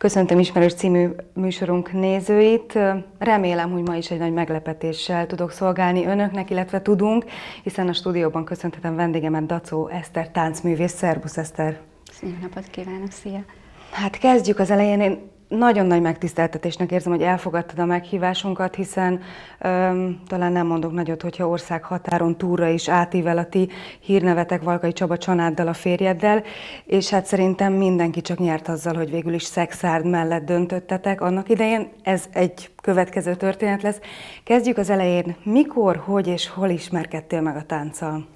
Köszöntöm ismerős című műsorunk nézőit. Remélem, hogy ma is egy nagy meglepetéssel tudok szolgálni önöknek, illetve tudunk, hiszen a stúdióban köszönhetem vendégemet Dacó Eszter táncművész. Szerbusz Eszter! Szép napot kívánok, szia! Hát kezdjük az elején. Én nagyon nagy megtiszteltetésnek érzem, hogy elfogadtad a meghívásunkat, hiszen öm, talán nem mondok nagyot, hogyha ország határon túlra is átível a ti hírnevetek Valkai Csaba csanáddal a férjeddel, és hát szerintem mindenki csak nyert azzal, hogy végül is szexárd mellett döntöttetek annak idején. Ez egy következő történet lesz. Kezdjük az elején. Mikor, hogy és hol ismerkedtél meg a tánccal?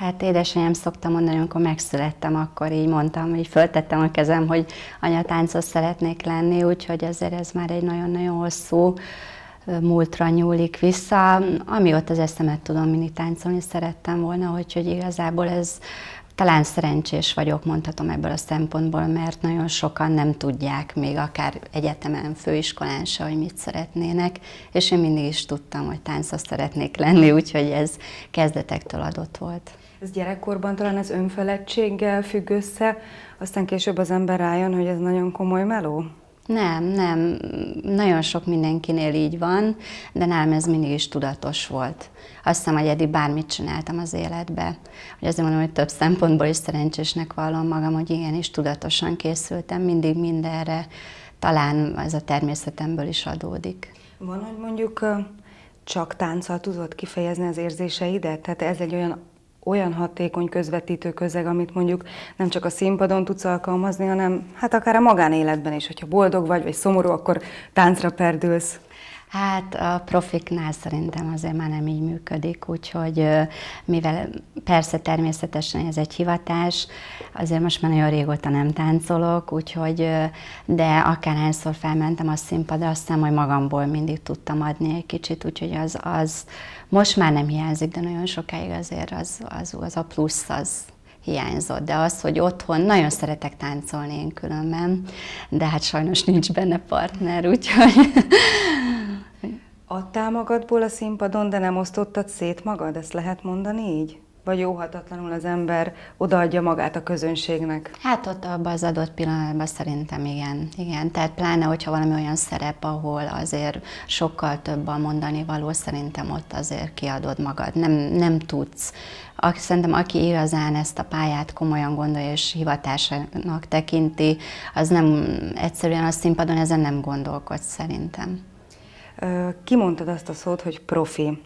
Hát édesanyám szokta mondani, amikor megszülettem, akkor így mondtam, így föltettem a kezem, hogy anya táncos szeretnék lenni, úgyhogy azért ez már egy nagyon-nagyon hosszú múltra nyúlik vissza. ott az eszemet tudom, mini táncolni szerettem volna, úgyhogy igazából ez talán szerencsés vagyok, mondhatom ebből a szempontból, mert nagyon sokan nem tudják még akár egyetemen, főiskolán se, hogy mit szeretnének, és én mindig is tudtam, hogy táncos szeretnék lenni, úgyhogy ez kezdetektől adott volt. Ez gyerekkorban talán ez önfeledtséggel függ össze, aztán később az ember rájön, hogy ez nagyon komoly meló? Nem, nem. Nagyon sok mindenkinél így van, de nálam ez mindig is tudatos volt. Azt hiszem, hogy eddig bármit csináltam az életbe. Hogy azért mondom, hogy több szempontból is szerencsésnek vallom magam, hogy is tudatosan készültem mindig mindenre. Talán ez a természetemből is adódik. Van, hogy mondjuk csak tánccal tudod kifejezni az érzéseidet? Tehát ez egy olyan olyan hatékony közvetítő közeg, amit mondjuk nem csak a színpadon tudsz alkalmazni, hanem hát akár a magánéletben is, hogyha boldog vagy, vagy szomorú, akkor táncra perdülsz. Hát a profiknál szerintem azért már nem így működik, úgyhogy mivel persze természetesen ez egy hivatás, azért most már nagyon régóta nem táncolok, úgyhogy de akárhányszor felmentem a színpadra, azt hiszem, hogy magamból mindig tudtam adni egy kicsit, úgyhogy az, az most már nem hiányzik, de nagyon sokáig azért az, az, az a plusz az hiányzott, de az, hogy otthon nagyon szeretek táncolni én különben, de hát sajnos nincs benne partner, úgyhogy adtál magadból a színpadon, de nem osztottad szét magad? Ezt lehet mondani így? Vagy óhatatlanul az ember odaadja magát a közönségnek? Hát ott abban az adott pillanatban szerintem igen. igen. Tehát pláne, hogyha valami olyan szerep, ahol azért sokkal több a mondani való, szerintem ott azért kiadod magad. Nem, nem tudsz. Szerintem aki igazán ezt a pályát komolyan gondolja és hivatásának tekinti, az nem egyszerűen a színpadon ezen nem gondolkodsz szerintem. Kimondtad azt a szót, hogy profi.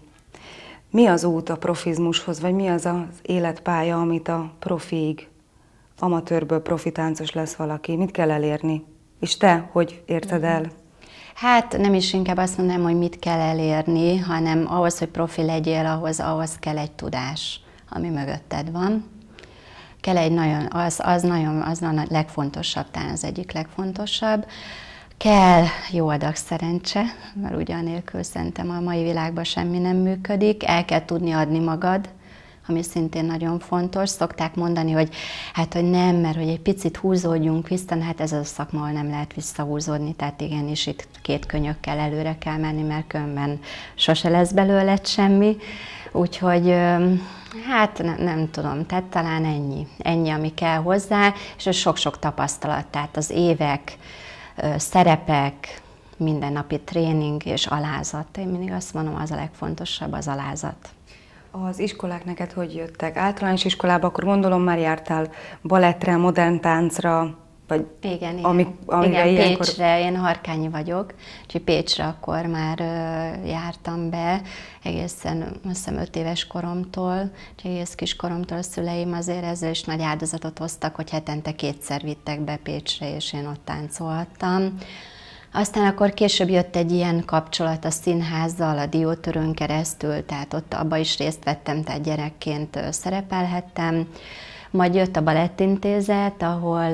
Mi az út a profizmushoz, vagy mi az az életpálya, amit a profiig, amatőrből profi táncos lesz valaki? Mit kell elérni? És te, hogy érted mhm. el? Hát nem is inkább azt mondanám, hogy mit kell elérni, hanem ahhoz, hogy profi legyél, ahhoz, ahhoz kell egy tudás, ami mögötted van. Kell egy nagyon, az, az nagyon, az a legfontosabb, talán az egyik legfontosabb kell jó adag szerencse, mert ugyanélkül szerintem a mai világban semmi nem működik, el kell tudni adni magad, ami szintén nagyon fontos. Szokták mondani, hogy hát, hogy nem, mert hogy egy picit húzódjunk vissza, hát ez a szakma, ahol nem lehet visszahúzódni, tehát igenis itt két könyökkel előre kell menni, mert könyvben sose lesz belőle semmi. Úgyhogy hát nem, nem tudom, tehát talán ennyi. Ennyi, ami kell hozzá, és sok-sok tapasztalat, tehát az évek, szerepek, mindennapi tréning és alázat. Én mindig azt mondom, az a legfontosabb, az alázat. Az iskolák neked hogy jöttek? Általános iskolába akkor gondolom már jártál balettre, modern táncra, vagy igen, igen. Ami, amire igen ilyenkor... Pécsre, én harkányi vagyok, úgyhogy Pécsre akkor már ö, jártam be, egészen azt hiszem öt éves koromtól, úgyhogy egész kis koromtól a szüleim azért ezzel is nagy áldozatot hoztak, hogy hetente kétszer vittek be Pécsre, és én ott táncolhattam. Aztán akkor később jött egy ilyen kapcsolat a színházzal, a diótörőn keresztül, tehát ott abba is részt vettem, tehát gyerekként szerepelhettem. Majd jött a balettintézet, ahol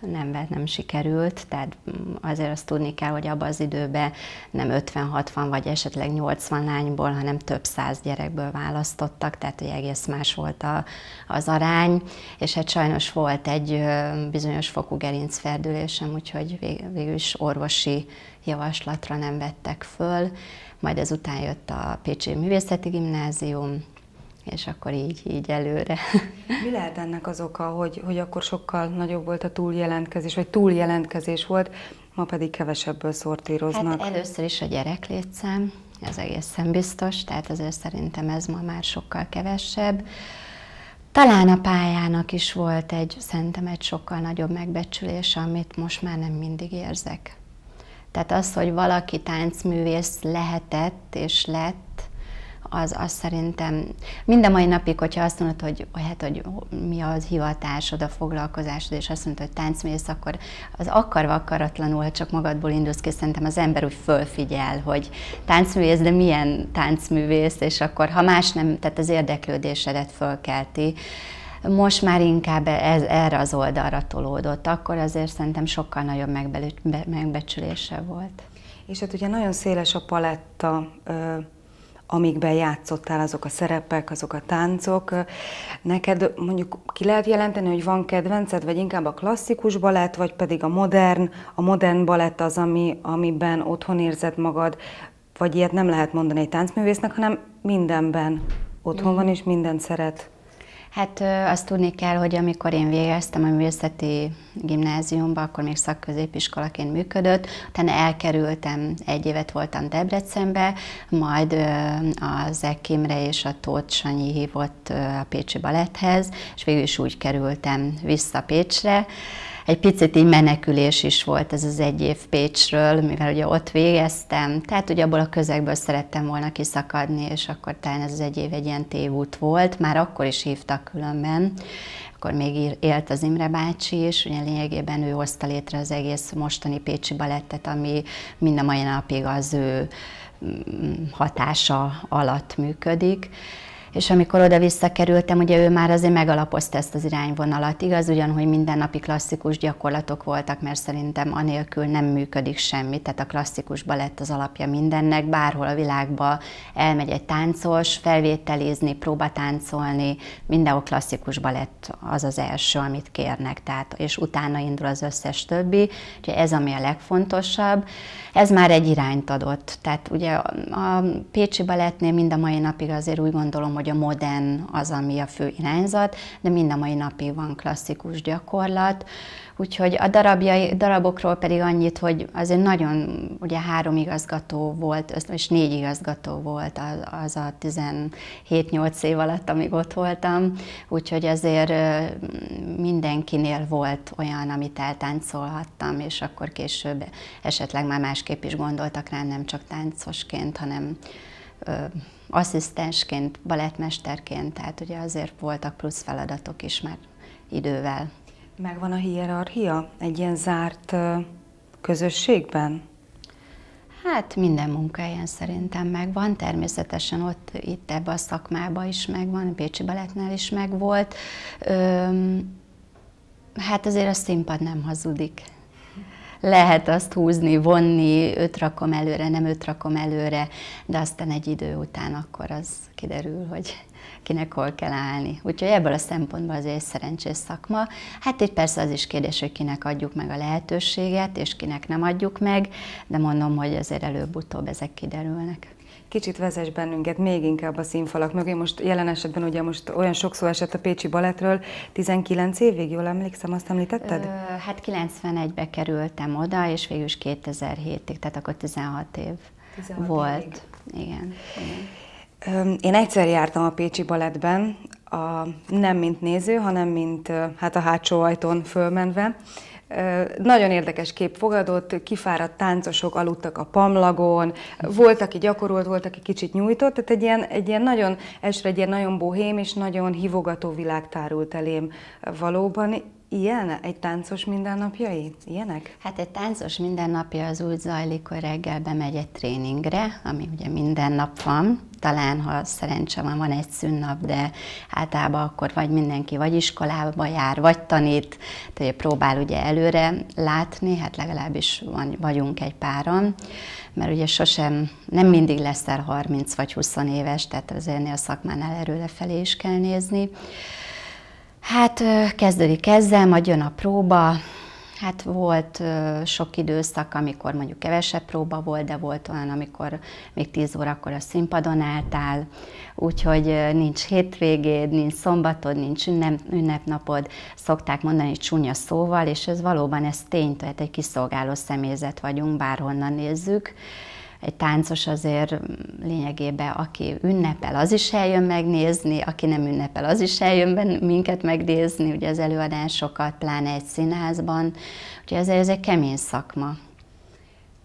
nem, nem sikerült, tehát mm, azért azt tudni kell, hogy abban az időben nem 50-60 vagy esetleg 80 lányból, hanem több száz gyerekből választottak, tehát hogy egész más volt a, az arány, és hát sajnos volt egy bizonyos fokú gerincferdülésem, úgyhogy végül is orvosi javaslatra nem vettek föl, majd ezután jött a Pécsi Művészeti Gimnázium, és akkor így, így előre. Mi lehet ennek az oka, hogy, hogy akkor sokkal nagyobb volt a túljelentkezés, vagy túljelentkezés volt, ma pedig kevesebből szortíroznak? Hát először is a gyerek létszám, ez egészen biztos, tehát azért szerintem ez ma már sokkal kevesebb. Talán a pályának is volt egy, szerintem egy sokkal nagyobb megbecsülés, amit most már nem mindig érzek. Tehát az, hogy valaki táncművész lehetett és lett, az, az szerintem mind a mai napig, hogyha azt mondod, hogy, hát, hogy mi az hivatásod, a foglalkozásod, és azt mondod, hogy táncmész, akkor az akarva akaratlanul, ha csak magadból indulsz ki, szerintem az ember úgy fölfigyel, hogy táncművész, de milyen táncművész, és akkor ha más nem, tehát az érdeklődésedet fölkelti, most már inkább ez, erre az oldalra tolódott, akkor azért szerintem sokkal nagyobb megbe, megbecsülése volt. És hát ugye nagyon széles a paletta, amikben játszottál, azok a szerepek, azok a táncok. Neked mondjuk ki lehet jelenteni, hogy van kedvenced, vagy inkább a klasszikus balett, vagy pedig a modern, a modern balett az, ami, amiben otthon érzed magad, vagy ilyet nem lehet mondani egy táncművésznek, hanem mindenben otthon van mm. és mindent szeret. Hát azt tudni kell, hogy amikor én végeztem a művészeti gimnáziumba, akkor még szakközépiskolaként működött, utána elkerültem, egy évet voltam Debrecenbe, majd az Ekimre és a Tóth Sanyi hívott a Pécsi Baletthez, és végül is úgy kerültem vissza Pécsre, egy picit így menekülés is volt ez az egy év Pécsről, mivel ugye ott végeztem, tehát ugye abból a közegből szerettem volna kiszakadni, és akkor talán ez az egy év egy ilyen tévút volt, már akkor is hívtak különben, akkor még élt az Imre bácsi is, ugye lényegében ő hozta létre az egész mostani Pécsi balettet, ami mind a mai napig az ő mm, hatása alatt működik és amikor oda visszakerültem, ugye ő már azért megalapozta ezt az irányvonalat. Igaz, ugyan, hogy mindennapi klasszikus gyakorlatok voltak, mert szerintem anélkül nem működik semmi, tehát a klasszikus balett az alapja mindennek, bárhol a világba elmegy egy táncos, felvételizni, próbatáncolni, mindenhol klasszikus balett az az első, amit kérnek, tehát, és utána indul az összes többi, ugye ez ami a legfontosabb. Ez már egy irányt adott, tehát ugye a Pécsi Balettnél mind a mai napig azért úgy gondolom, hogy hogy a modern az, ami a fő irányzat, de mind a mai napig van klasszikus gyakorlat. Úgyhogy a darabjai, darabokról pedig annyit, hogy azért nagyon, ugye három igazgató volt, és négy igazgató volt az, a 17-8 év alatt, amíg ott voltam, úgyhogy azért mindenkinél volt olyan, amit eltáncolhattam, és akkor később esetleg már másképp is gondoltak rá, nem csak táncosként, hanem asszisztensként, balettmesterként, tehát ugye azért voltak plusz feladatok is már idővel. Megvan a hierarchia egy ilyen zárt közösségben? Hát minden munkahelyen szerintem megvan, természetesen ott itt ebbe a szakmába is megvan, a Pécsi Balettnál is megvolt. hát azért a színpad nem hazudik lehet azt húzni, vonni, öt rakom előre, nem öt rakom előre, de aztán egy idő után akkor az kiderül, hogy kinek hol kell állni. Úgyhogy ebből a szempontból azért egy szerencsés szakma. Hát itt persze az is kérdés, hogy kinek adjuk meg a lehetőséget, és kinek nem adjuk meg, de mondom, hogy azért előbb-utóbb ezek kiderülnek. Kicsit vezess bennünket még inkább a színfalak mögé. Most jelen esetben ugye most olyan sok szó esett a Pécsi Balettről, 19 évig, jól emlékszem, azt említetted? Ö, hát 91-be kerültem oda, és végül is 2007-ig, tehát akkor 16 év 16 volt. Évig. Igen, igen. Én egyszer jártam a Pécsi Balettben, a, nem mint néző, hanem mint hát a hátsó ajtón fölmenve. Nagyon érdekes kép fogadott, kifáradt táncosok aludtak a pamlagon, volt, aki gyakorolt, volt, aki kicsit nyújtott, tehát egy ilyen, egy ilyen nagyon, elsőre egy ilyen nagyon bohém és nagyon hivogató világ tárult elém valóban, Ilyen egy táncos mindennapjai? Ilyenek? Hát egy táncos mindennapja az úgy zajlik, hogy reggel bemegy egy tréningre, ami ugye minden nap van. Talán, ha szerencse van, van egy szünnap, de általában akkor vagy mindenki vagy iskolába jár, vagy tanít, tehát próbál ugye előre látni, hát legalábbis van, vagyunk egy páran, mert ugye sosem, nem mindig leszel 30 vagy 20 éves, tehát azért a szakmánál erőre felé is kell nézni. Hát kezdődik ezzel, majd jön a próba. Hát volt sok időszak, amikor mondjuk kevesebb próba volt, de volt olyan, amikor még 10 órakor a színpadon álltál, úgyhogy nincs hétvégéd, nincs szombatod, nincs ünnep, ünnepnapod, szokták mondani csúnya szóval, és ez valóban ez tény, tehát egy kiszolgáló személyzet vagyunk, bárhonnan nézzük egy táncos azért lényegében, aki ünnepel, az is eljön megnézni, aki nem ünnepel, az is eljön minket megnézni, ugye az előadásokat, pláne egy színházban, ugye ez, ez egy kemény szakma.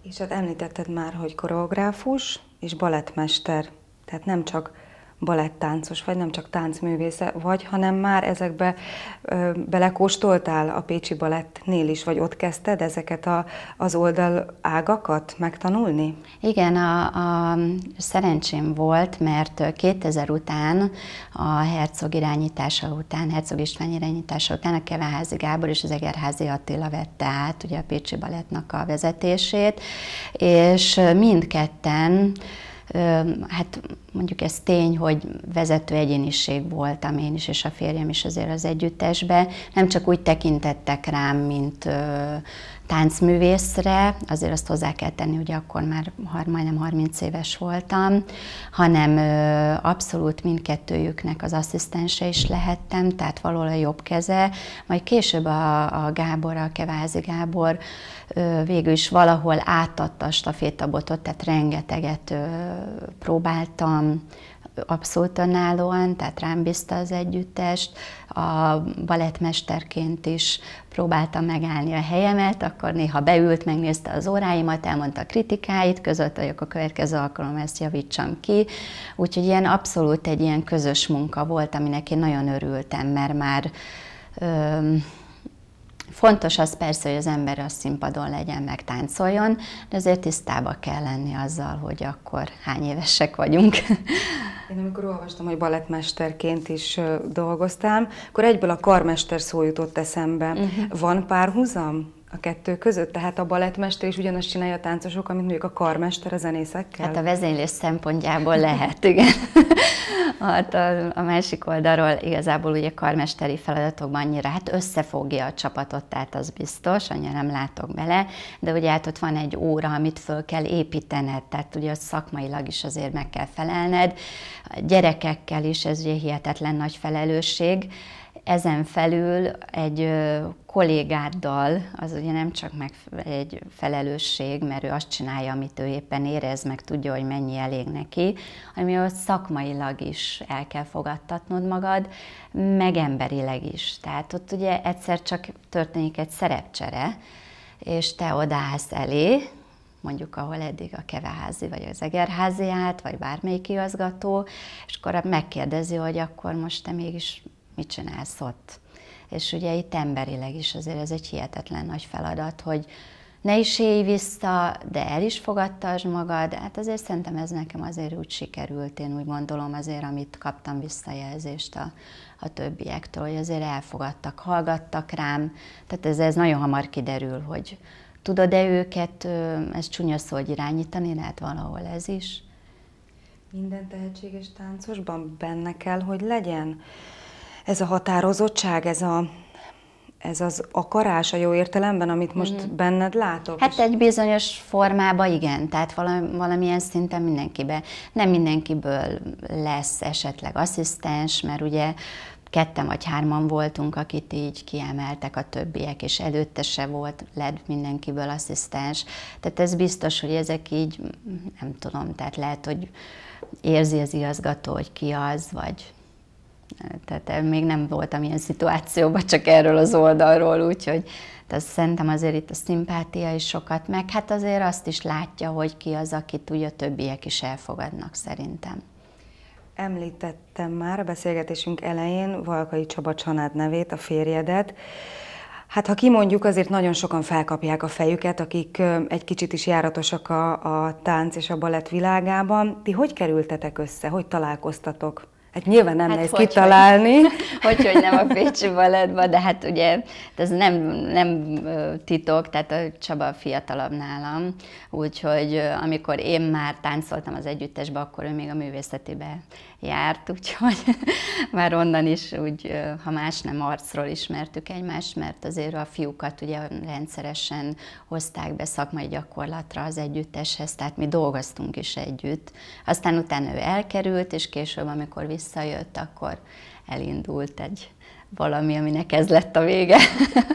És hát említetted már, hogy koreográfus és balettmester, tehát nem csak balettáncos vagy, nem csak táncművésze vagy, hanem már ezekbe ö, belekóstoltál a Pécsi Balettnél is, vagy ott kezdted ezeket a, az oldal ágakat megtanulni? Igen, a, a szerencsém volt, mert 2000 után, a Herzog irányítása után, Herzog István irányítása után a Keveházi Gábor és az Egerházi Attila vette át ugye a Pécsi Balettnak a vezetését, és mindketten hát mondjuk ez tény, hogy vezető egyéniség voltam én is, és a férjem is azért az együttesbe. Nem csak úgy tekintettek rám, mint táncművészre, azért azt hozzá kell tenni, ugye akkor már majdnem 30 éves voltam, hanem abszolút mindkettőjüknek az asszisztense is lehettem, tehát valahol a jobb keze, majd később a, a Gábor, a Kevázi Gábor végül is valahol átadta a stafétabotot, tehát rengeteget próbáltam, abszolút önállóan, tehát rám bízta az együttest, a balettmesterként is próbáltam megállni a helyemet, akkor néha beült, megnézte az óráimat, elmondta a kritikáit, között vagyok a következő alkalom, ezt javítsam ki. Úgyhogy ilyen abszolút egy ilyen közös munka volt, aminek én nagyon örültem, mert már öm, Fontos az persze, hogy az ember a színpadon legyen, meg táncoljon, de azért tisztába kell lenni azzal, hogy akkor hány évesek vagyunk. Én amikor olvastam, hogy balettmesterként is dolgoztam, akkor egyből a karmester szó jutott eszembe. Uh-huh. Van párhuzam? a kettő között? Tehát a balettmester is ugyanazt csinálja a táncosok, amit mondjuk a karmester a zenészekkel? Hát a vezénylés szempontjából lehet, igen. hát a, a másik oldalról igazából ugye karmesteri feladatokban annyira hát összefogja a csapatot, tehát az biztos, annyira nem látok bele, de ugye hát ott van egy óra, amit föl kell építened, tehát ugye ott szakmailag is azért meg kell felelned. A gyerekekkel is ez ugye hihetetlen nagy felelősség, ezen felül egy kollégáddal, az ugye nem csak meg egy felelősség, mert ő azt csinálja, amit ő éppen érez, meg tudja, hogy mennyi elég neki, hanem hogy szakmailag is el kell fogadtatnod magad, meg emberileg is. Tehát ott ugye egyszer csak történik egy szerepcsere, és te odaállsz elé, mondjuk ahol eddig a keveházi vagy az egerházi állt, vagy bármelyik igazgató, és akkor megkérdezi, hogy akkor most te mégis mit csinálsz ott. És ugye itt emberileg is azért ez egy hihetetlen nagy feladat, hogy ne is élj vissza, de el is fogadtasd magad. Hát azért szerintem ez nekem azért úgy sikerült, én úgy gondolom azért, amit kaptam visszajelzést a, a többiektől, hogy azért elfogadtak, hallgattak rám. Tehát ez, ez nagyon hamar kiderül, hogy tudod-e őket, ez csúnya szó, hogy irányítani lehet valahol ez is. Minden tehetséges táncosban benne kell, hogy legyen ez a határozottság, ez a ez az akarás a jó értelemben, amit most mm-hmm. benned látok? Hát egy bizonyos formában igen, tehát valami, valamilyen szinten mindenkiben, Nem mindenkiből lesz esetleg asszisztens, mert ugye ketten vagy hárman voltunk, akit így kiemeltek a többiek, és előtte se volt, lett mindenkiből asszisztens. Tehát ez biztos, hogy ezek így, nem tudom, tehát lehet, hogy érzi az igazgató, hogy ki az, vagy tehát még nem voltam ilyen szituációban, csak erről az oldalról, úgyhogy az, szerintem azért itt a szimpátia is sokat, meg hát azért azt is látja, hogy ki az, akit ugye a többiek is elfogadnak szerintem. Említettem már a beszélgetésünk elején Valkai Csaba Csanád nevét, a férjedet. Hát ha kimondjuk, azért nagyon sokan felkapják a fejüket, akik egy kicsit is járatosak a, a tánc és a balett világában. Ti hogy kerültetek össze? Hogy találkoztatok? Hát nyilván nem hát nehéz hogy, kitalálni. Hogy, hogy, hogy nem a Pécsi Balettban, de hát ugye ez nem, nem titok, tehát a Csaba fiatalabb nálam, úgyhogy amikor én már táncoltam az együttesbe, akkor ő még a művészetibe járt, úgyhogy már onnan is, úgy, ha más nem arcról ismertük egymást, mert azért a fiúkat ugye rendszeresen hozták be szakmai gyakorlatra az együtteshez, tehát mi dolgoztunk is együtt. Aztán utána ő elkerült, és később, amikor vissza visszajött, akkor elindult egy valami, aminek ez lett a vége.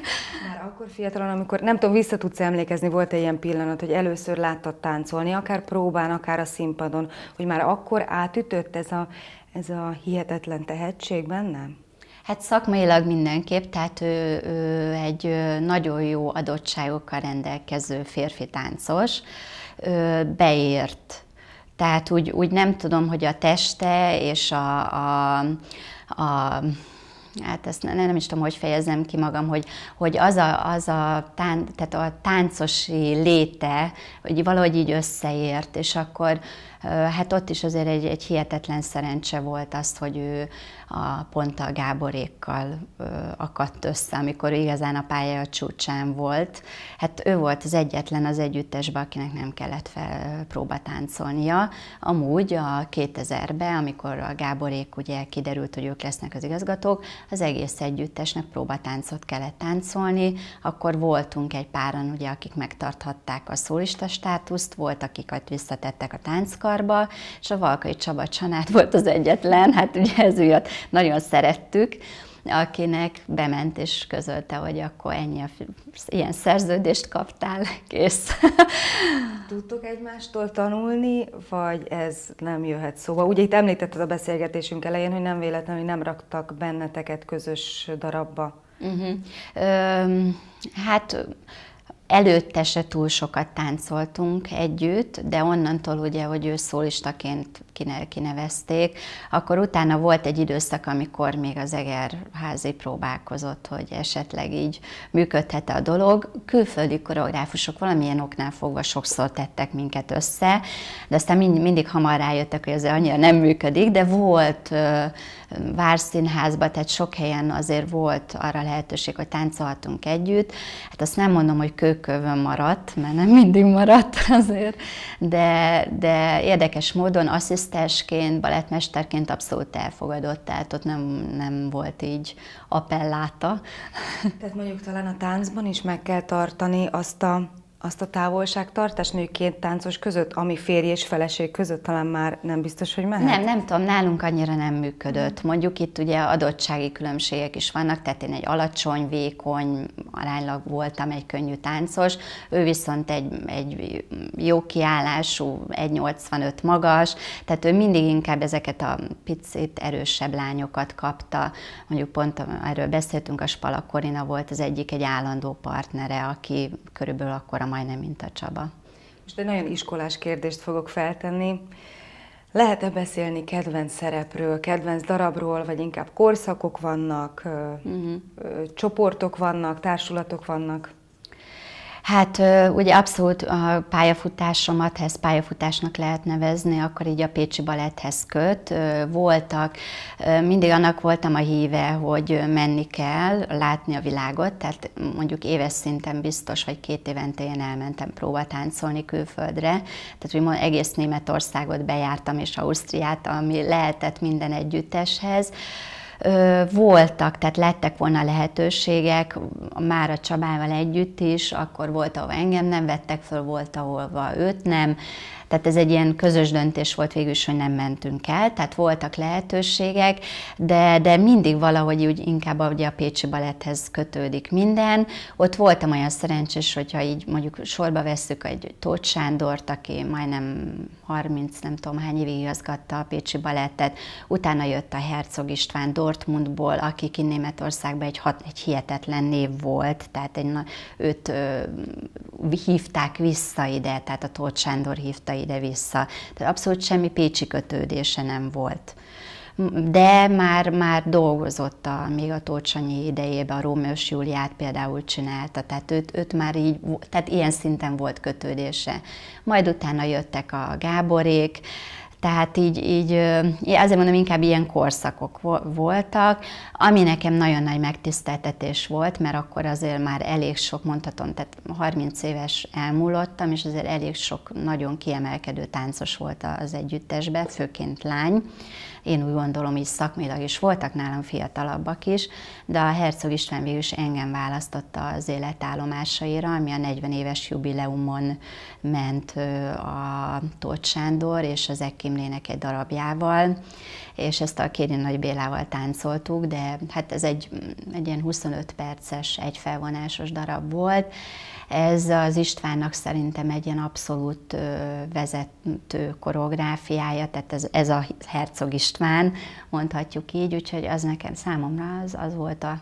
Már akkor fiatalon, amikor nem tudom, vissza tudsz emlékezni, volt-e ilyen pillanat, hogy először láttad táncolni, akár próbán, akár a színpadon, hogy már akkor átütött ez a, ez a hihetetlen tehetség bennem? Hát szakmailag mindenképp, tehát ő, ő egy nagyon jó adottságokkal rendelkező férfi táncos, ő beért tehát úgy, úgy nem tudom, hogy a teste és a, a, a hát ezt nem, nem is tudom, hogy fejezem ki magam, hogy, hogy az, a, az a, tán, tehát a táncosi léte, hogy valahogy így összeért, és akkor hát ott is azért egy, egy hihetetlen szerencse volt azt, hogy ő a, pont a Gáborékkal akadt össze, amikor ő igazán a pálya a csúcsán volt. Hát ő volt az egyetlen az együttesben, akinek nem kellett fel próbatáncolnia. Amúgy a 2000-ben, amikor a Gáborék ugye kiderült, hogy ők lesznek az igazgatók, az egész együttesnek próbatáncot kellett táncolni, akkor voltunk egy páran, ugye, akik megtarthatták a szólista státuszt, volt, akiket visszatettek a tánckarba, és a Valkai Csaba Csanát volt az egyetlen, hát ugye ez miatt nagyon szerettük, akinek bement és közölte, hogy akkor ennyi a, ilyen szerződést kaptál, kész. Tudtok egymástól tanulni, vagy ez nem jöhet szóba? Ugye itt említetted a beszélgetésünk elején, hogy nem véletlen, hogy nem raktak benneteket közös darabba. Uh-huh. Mhm. Ö, hát Előtte se túl sokat táncoltunk együtt, de onnantól ugye, hogy ő szólistaként kinevezték, akkor utána volt egy időszak, amikor még az házi próbálkozott, hogy esetleg így működhet a dolog. Külföldi koreográfusok valamilyen oknál fogva sokszor tettek minket össze, de aztán mind, mindig hamar rájöttek, hogy ez annyira nem működik, de volt uh, Várszínházba, tehát sok helyen azért volt arra lehetőség, hogy táncolhatunk együtt. Hát azt nem mondom, hogy kő kövön maradt, mert nem mindig maradt azért, de, de érdekes módon asszisztensként, balettmesterként abszolút elfogadott, tehát ott nem, nem volt így appelláta. Tehát mondjuk talán a táncban is meg kell tartani azt a azt a távolságtartást nőként táncos között, ami férj és feleség között talán már nem biztos, hogy mehet? Nem, nem tudom, nálunk annyira nem működött. Mondjuk itt ugye adottsági különbségek is vannak, tehát én egy alacsony, vékony aránylag voltam egy könnyű táncos, ő viszont egy, egy jó kiállású, 1,85 magas, tehát ő mindig inkább ezeket a picit erősebb lányokat kapta. Mondjuk pont erről beszéltünk, a Korina volt az egyik egy állandó partnere, aki körülbelül akkor a majdnem, mint a Csaba. Most egy nagyon iskolás kérdést fogok feltenni. Lehet-e beszélni kedvenc szerepről, kedvenc darabról, vagy inkább korszakok vannak, uh-huh. csoportok vannak, társulatok vannak? Hát ugye abszolút a pályafutásomat, ha ezt pályafutásnak lehet nevezni, akkor így a Pécsi Baletthez köt. Voltak, mindig annak voltam a híve, hogy menni kell, látni a világot, tehát mondjuk éves szinten biztos, vagy két évente én elmentem próbatáncolni külföldre, tehát úgymond egész Németországot bejártam, és Ausztriát, ami lehetett minden együtteshez voltak, tehát lettek volna lehetőségek, már a Csabával együtt is, akkor volt, ahol engem nem vettek föl, volt, ahol őt nem, tehát ez egy ilyen közös döntés volt végül is, hogy nem mentünk el, tehát voltak lehetőségek, de, de mindig valahogy úgy inkább ugye a Pécsi Baletthez kötődik minden. Ott voltam olyan szerencsés, hogyha így mondjuk sorba vesszük egy Tóth Sándort, aki majdnem 30, nem tudom hány évig igazgatta a Pécsi Balettet, utána jött a Herzog István Dortmundból, aki ki Németországban egy, hat, egy hihetetlen név volt, tehát egy, őt ö, hívták vissza ide, tehát a Tóth Sándor hívta ide-vissza. Tehát abszolút semmi pécsi kötődése nem volt. De már, már dolgozott a, még a Tócsanyi idejében, a Rómeus Júliát például csinálta, tehát őt, őt már így, tehát ilyen szinten volt kötődése. Majd utána jöttek a Gáborék, tehát így, így azért mondom, inkább ilyen korszakok voltak, ami nekem nagyon nagy megtiszteltetés volt, mert akkor azért már elég sok, mondhatom, tehát 30 éves elmúlottam, és azért elég sok nagyon kiemelkedő táncos volt az együttesben, főként lány, én úgy gondolom, így szakmilag is voltak nálam fiatalabbak is, de a Herzog István végül is engem választotta az életállomásaira, ami a 40 éves jubileumon ment a Tóth Sándor és az Ekimlének egy darabjával, és ezt a Kéri Nagy Bélával táncoltuk, de hát ez egy, mm, egy ilyen 25 perces, egyfelvonásos darab volt, ez az Istvánnak szerintem egy ilyen abszolút vezető koreográfiája, tehát ez, ez a Herzog István, mondhatjuk így, úgyhogy az nekem számomra az, az volt a,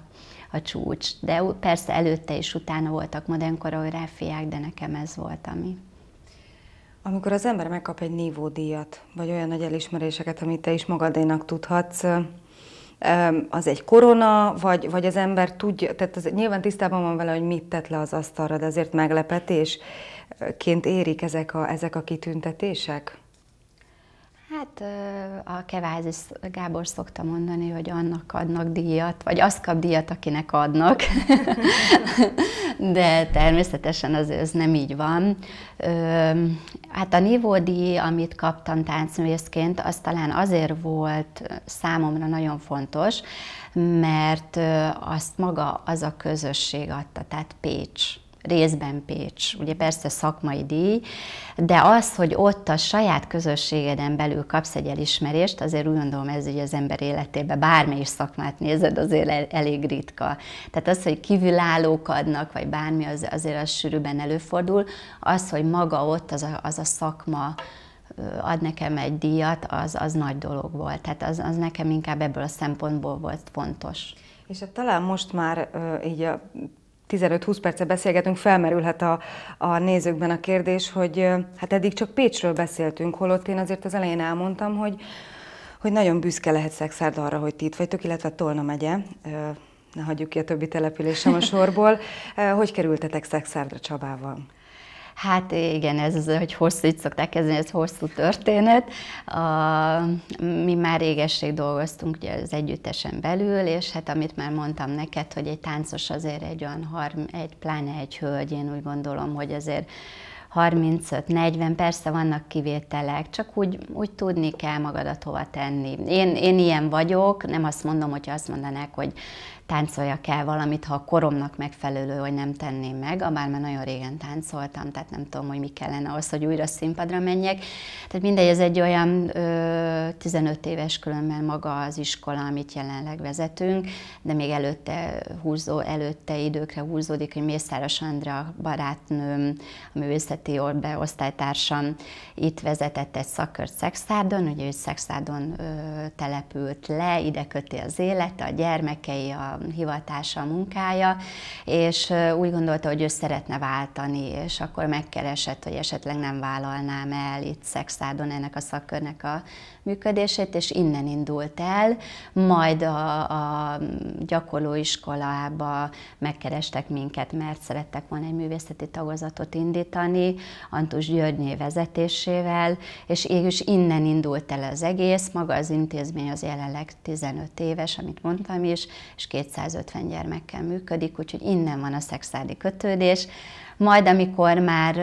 a csúcs. De persze előtte és utána voltak modern koreográfiák, de nekem ez volt, ami. Amikor az ember megkap egy nívódíjat, vagy olyan nagy elismeréseket, amit te is magadénak tudhatsz, az egy korona, vagy, vagy az ember tudja, tehát az, nyilván tisztában van vele, hogy mit tett le az asztalra, de azért meglepetésként érik ezek a, ezek a kitüntetések? Hát a Kevázis Gábor szokta mondani, hogy annak adnak díjat, vagy azt kap díjat, akinek adnak. De természetesen az, ez nem így van. Hát a Nívó díj, amit kaptam táncművészként, az talán azért volt számomra nagyon fontos, mert azt maga az a közösség adta, tehát Pécs részben Pécs, ugye persze szakmai díj, de az, hogy ott a saját közösségeden belül kapsz egy elismerést, azért úgy gondolom ez ugye az ember életében, bármely szakmát nézed, azért elég ritka. Tehát az, hogy kívülállók adnak, vagy bármi, az, azért az sűrűben előfordul. Az, hogy maga ott az a, az a szakma, ad nekem egy díjat, az, az nagy dolog volt. Tehát az, az nekem inkább ebből a szempontból volt fontos. És hát talán most már így a 15-20 perce beszélgetünk, felmerülhet a, a nézőkben a kérdés, hogy hát eddig csak Pécsről beszéltünk, holott én azért az elején elmondtam, hogy, hogy nagyon büszke lehet Szexárd arra, hogy ti itt vagytok, illetve Tolna megye, ne hagyjuk ki a többi település sem a sorból. Hogy kerültetek Szexárdra Csabával? Hát igen, ez az, hogy hosszú, így szokták kezdeni, ez hosszú történet. A, mi már régesség dolgoztunk ugye az együttesen belül, és hát amit már mondtam neked, hogy egy táncos azért egy olyan, harm, egy, pláne egy hölgy, én úgy gondolom, hogy azért 35-40, persze vannak kivételek, csak úgy, úgy tudni kell magadat hova tenni. Én, én ilyen vagyok, nem azt mondom, hogy azt mondanák, hogy táncoljak kell valamit, ha a koromnak megfelelő, hogy nem tenném meg, abár már nagyon régen táncoltam, tehát nem tudom, hogy mi kellene ahhoz, hogy újra színpadra menjek. Tehát mindegy, ez egy olyan ö, 15 éves különben maga az iskola, amit jelenleg vezetünk, de még előtte húzó, előtte időkre húzódik, hogy Mészáros Andrea barátnőm, a művészet Orbe osztálytársam itt vezetett egy szakkört Szexárdon, ugye ő Szexárdon települt le, ide köti az élet, a gyermekei, a hivatása, a munkája, és úgy gondolta, hogy ő szeretne váltani, és akkor megkeresett, hogy esetleg nem vállalnám el itt Szexárdon ennek a szakkörnek a működését, és innen indult el, majd a, a gyakorlóiskolába megkerestek minket, mert szerettek volna egy művészeti tagozatot indítani, Antus Györgyné vezetésével, és is innen indult el az egész, maga az intézmény az jelenleg 15 éves, amit mondtam is, és 250 gyermekkel működik, úgyhogy innen van a szexádi kötődés. Majd amikor már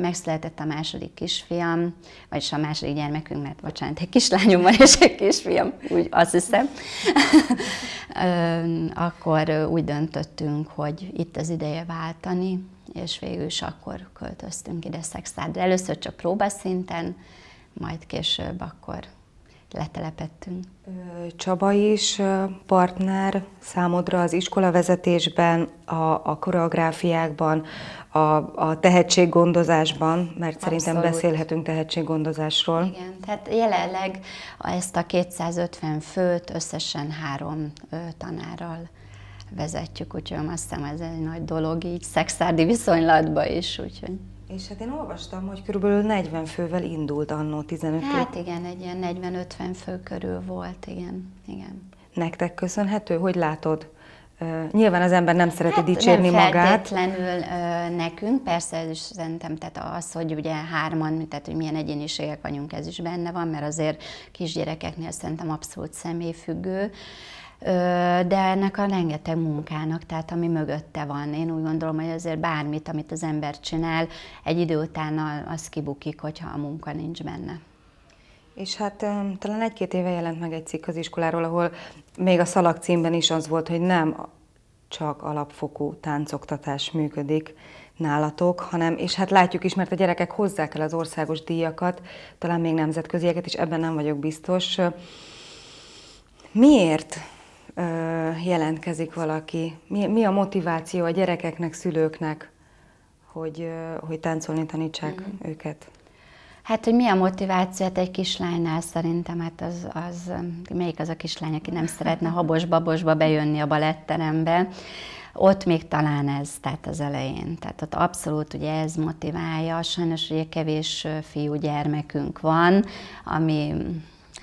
megszületett a második kisfiam, vagyis a második gyermekünk, mert bocsánat, egy kislányom van és egy kisfiam, úgy azt hiszem, akkor úgy döntöttünk, hogy itt az ideje váltani, és végül is akkor költöztünk ide Szexádra. Először csak próbaszinten, majd később akkor letelepettünk. Csaba is partner számodra az iskolavezetésben, a, a koreográfiákban, a, a tehetséggondozásban, mert Abszolút. szerintem beszélhetünk tehetséggondozásról. Igen, tehát jelenleg ezt a 250 főt összesen három tanárral vezetjük, úgyhogy azt hiszem ez egy nagy dolog így szexárdi viszonylatban is, úgyhogy. És hát én olvastam, hogy körülbelül 40 fővel indult annó 15 Hát igen, egy ilyen 40-50 fő körül volt, igen, igen. Nektek köszönhető, hogy látod? nyilván az ember nem szereti hát dicsérni nem magát. Nem nekünk, persze ez is szerintem, tehát az, hogy ugye hárman, tehát hogy milyen egyéniségek vagyunk, ez is benne van, mert azért kisgyerekeknél szerintem abszolút személyfüggő de ennek a rengeteg munkának, tehát ami mögötte van. Én úgy gondolom, hogy azért bármit, amit az ember csinál, egy idő után az kibukik, hogyha a munka nincs benne. És hát talán egy-két éve jelent meg egy cikk az iskoláról, ahol még a szalag címben is az volt, hogy nem csak alapfokú táncoktatás működik nálatok, hanem, és hát látjuk is, mert a gyerekek hozzák el az országos díjakat, talán még nemzetközieket, és ebben nem vagyok biztos. Miért jelentkezik valaki? Mi, mi a motiváció a gyerekeknek, szülőknek, hogy, hogy táncolni tanítsák mm. őket? Hát, hogy mi a motiváció, hát egy kislánynál szerintem, hát az, az, melyik az a kislány, aki nem szeretne habos-babosba bejönni a baletterembe, ott még talán ez, tehát az elején. Tehát ott abszolút ugye ez motiválja. Sajnos ugye kevés fiú gyermekünk van, ami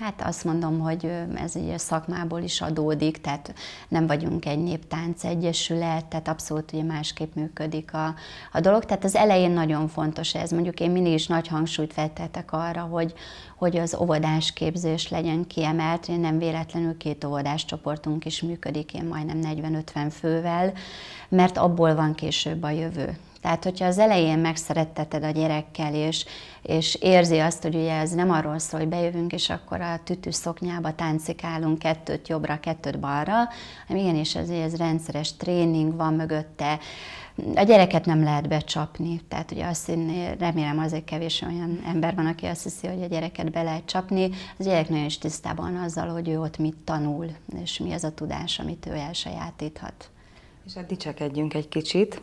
Hát azt mondom, hogy ez ugye szakmából is adódik, tehát nem vagyunk egy néptánc egyesület, tehát abszolút ugye másképp működik a, a dolog. Tehát az elején nagyon fontos ez. Mondjuk én mindig is nagy hangsúlyt fektetek arra, hogy, hogy az óvodás képzés legyen kiemelt. Én nem véletlenül két óvodás csoportunk is működik, én majdnem 40-50 fővel, mert abból van később a jövő. Tehát, hogyha az elején megszeretteted a gyerekkel, és, és érzi azt, hogy ugye ez nem arról szól, hogy bejövünk, és akkor a tütű szoknyába táncikálunk kettőt jobbra, kettőt balra, hanem igenis ez, ez rendszeres tréning van mögötte, a gyereket nem lehet becsapni, tehát ugye azt én remélem azért kevés olyan ember van, aki azt hiszi, hogy a gyereket be lehet csapni. Az gyerek nagyon is tisztában azzal, hogy ő ott mit tanul, és mi az a tudás, amit ő elsajátíthat. És hát dicsekedjünk egy kicsit.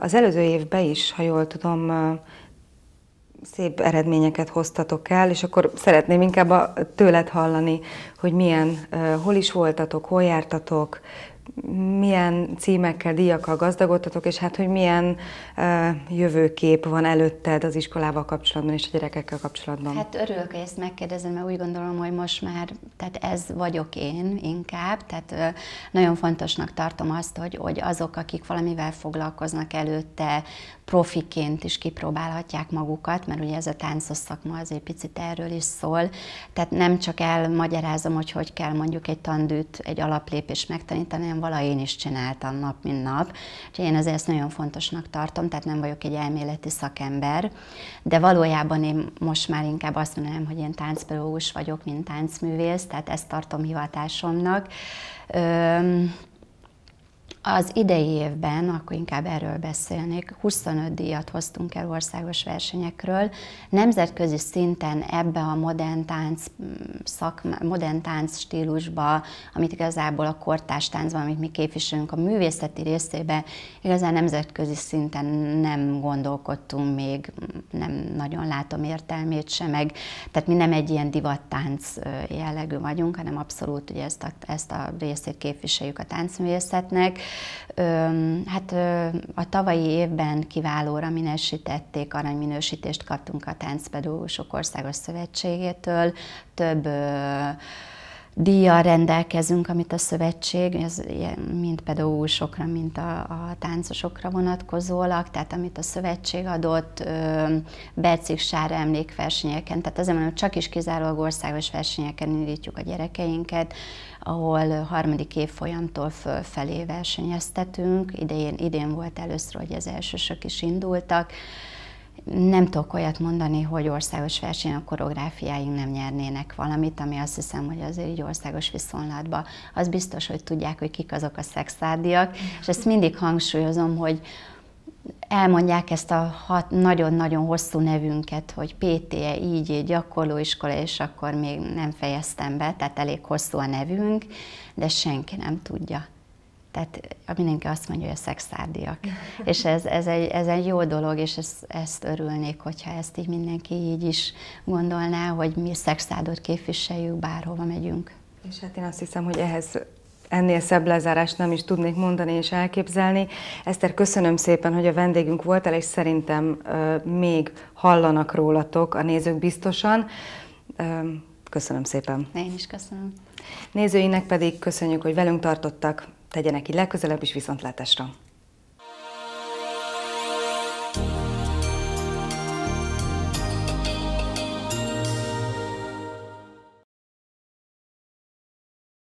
Az előző évben is, ha jól tudom, szép eredményeket hoztatok el, és akkor szeretném inkább a, tőled hallani, hogy milyen, hol is voltatok, hol jártatok, milyen címekkel, díjakkal gazdagodtatok, és hát, hogy milyen uh, jövőkép van előtted az iskolával kapcsolatban és a gyerekekkel kapcsolatban? Hát örülök, hogy ezt megkérdezem, mert úgy gondolom, hogy most már, tehát ez vagyok én inkább, tehát uh, nagyon fontosnak tartom azt, hogy, hogy azok, akik valamivel foglalkoznak előtte, profiként is kipróbálhatják magukat, mert ugye ez a táncos szakma azért picit erről is szól, tehát nem csak elmagyarázom, hogy hogy kell mondjuk egy tandűt, egy alaplépést megtanítani, hanem vala én is csináltam nap, mint nap. Úgyhogy én azért ezt nagyon fontosnak tartom, tehát nem vagyok egy elméleti szakember, de valójában én most már inkább azt mondanám, hogy én táncpedagógus vagyok, mint táncművész, tehát ezt tartom hivatásomnak. Az idei évben, akkor inkább erről beszélnék, 25 díjat hoztunk el országos versenyekről. Nemzetközi szinten ebbe a modern tánc, mm, szakma, modern tánc stílusba, amit igazából a kortás táncban, amit mi képviselünk, a művészeti részébe, igazán nemzetközi szinten nem gondolkodtunk még, nem nagyon látom értelmét sem, meg, tehát mi nem egy ilyen divattánc jellegű vagyunk, hanem abszolút ugye ezt a, ezt a részét képviseljük a táncművészetnek. Hát a tavalyi évben kiválóra minősítették, aranyminősítést kaptunk a Táncpedagógusok Országos Szövetségétől, több díjjal rendelkezünk, amit a szövetség, ez mind pedagógusokra, mind a, a táncosokra vonatkozólag, tehát amit a szövetség adott Bercik Sára emlékversenyeken, tehát ezen hogy csak is kizárólag országos versenyeken indítjuk a gyerekeinket, ahol harmadik évfolyamtól fölfelé versenyeztetünk. Idén, idén volt először, hogy az elsősök is indultak. Nem tudok olyat mondani, hogy országos verseny a koreográfiáink nem nyernének valamit, ami azt hiszem, hogy azért így országos viszonylatban az biztos, hogy tudják, hogy kik azok a szexádiak, és ezt mindig hangsúlyozom, hogy, elmondják ezt a hat, nagyon-nagyon hosszú nevünket, hogy PTE, így gyakorlóiskola, és akkor még nem fejeztem be, tehát elég hosszú a nevünk, de senki nem tudja. Tehát mindenki azt mondja, hogy a szexárdiak. és ez, ez, egy, ez egy jó dolog, és ezt, ezt örülnék, hogyha ezt így mindenki így is gondolná, hogy mi szexárdot képviseljük, bárhova megyünk. És hát én azt hiszem, hogy ehhez ennél szebb lezárást nem is tudnék mondani és elképzelni. Eszter, köszönöm szépen, hogy a vendégünk voltál, és szerintem még hallanak rólatok a nézők biztosan. Köszönöm szépen. Én is köszönöm. Nézőinek pedig köszönjük, hogy velünk tartottak. Tegyenek így legközelebb is viszontlátásra.